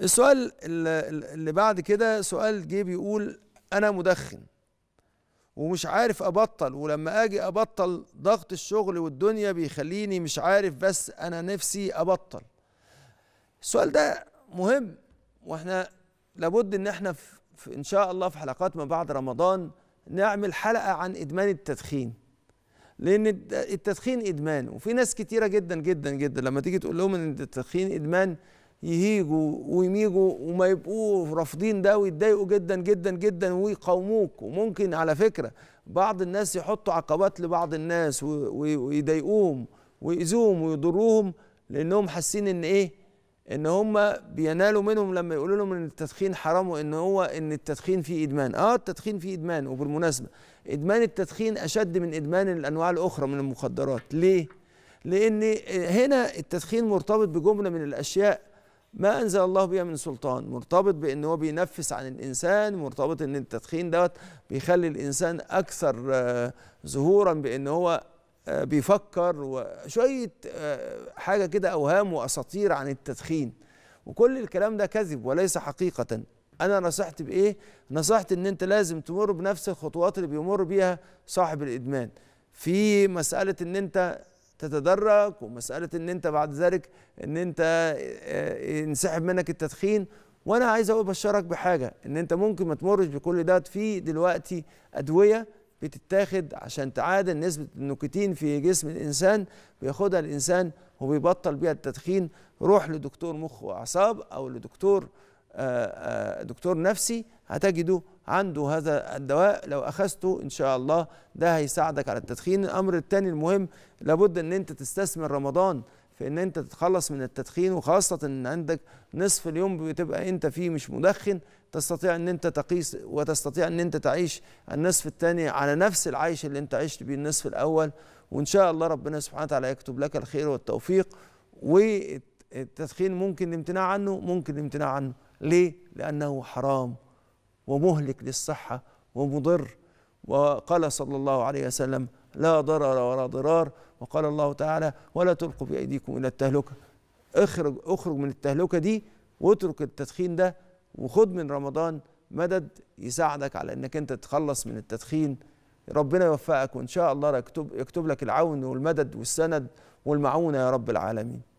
السؤال اللي بعد كده سؤال جه بيقول انا مدخن ومش عارف ابطل ولما اجي ابطل ضغط الشغل والدنيا بيخليني مش عارف بس انا نفسي ابطل السؤال ده مهم واحنا لابد ان احنا في ان شاء الله في حلقات ما بعد رمضان نعمل حلقه عن ادمان التدخين لان التدخين ادمان وفي ناس كتيره جدا جدا جدا لما تيجي تقول لهم ان التدخين ادمان يهيجوا ويميجوا وما يبقوا رافضين ده ويتضايقوا جدا جدا جدا ويقاوموك وممكن على فكره بعض الناس يحطوا عقبات لبعض الناس ويضايقوهم ويأذوهم ويضروهم لانهم حاسين ان ايه ان هم بينالوا منهم لما يقولوا لهم ان التدخين حرام وان هو ان التدخين فيه ادمان اه التدخين فيه ادمان وبالمناسبه ادمان التدخين اشد من ادمان الانواع الاخرى من المخدرات ليه لان هنا التدخين مرتبط بجمله من الاشياء ما انزل الله بها من سلطان مرتبط بان هو بينفس عن الانسان مرتبط ان التدخين دوت بيخلي الانسان اكثر آه، ظهورا بان هو آه، بيفكر وشويه آه، حاجه كده اوهام واساطير عن التدخين وكل الكلام ده كذب وليس حقيقه انا نصحت بايه نصحت ان انت لازم تمر بنفس الخطوات اللي بيمر بيها صاحب الادمان في مساله ان انت تتدرج ومساله ان انت بعد ذلك ان انت آه، آه، ينسحب منك التدخين وانا عايز اقول بشرك بحاجه ان انت ممكن ما تمرش بكل ده في دلوقتي ادويه بتتاخد عشان تعادل نسبه النيكوتين في جسم الانسان بياخدها الانسان وبيبطل بيها التدخين روح لدكتور مخ واعصاب او لدكتور دكتور نفسي هتجده عنده هذا الدواء لو اخذته ان شاء الله ده هيساعدك على التدخين الامر الثاني المهم لابد ان انت تستثمر رمضان في ان انت تتخلص من التدخين وخاصه ان عندك نصف اليوم بتبقى انت فيه مش مدخن تستطيع ان انت تقيس وتستطيع ان انت تعيش النصف الثاني على نفس العيش اللي انت عشت بيه النصف الاول وان شاء الله ربنا سبحانه وتعالى يكتب لك الخير والتوفيق والتدخين ممكن الامتناع عنه ممكن الامتناع عنه ليه؟ لأنه حرام ومهلك للصحة ومضر وقال صلى الله عليه وسلم لا ضرر ولا ضرار وقال الله تعالى ولا تلقوا بأيديكم إلى التهلكة اخرج اخرج من التهلكة دي واترك التدخين ده وخد من رمضان مدد يساعدك على انك انت تتخلص من التدخين ربنا يوفقك وان شاء الله يكتب يكتب لك العون والمدد والسند والمعونه يا رب العالمين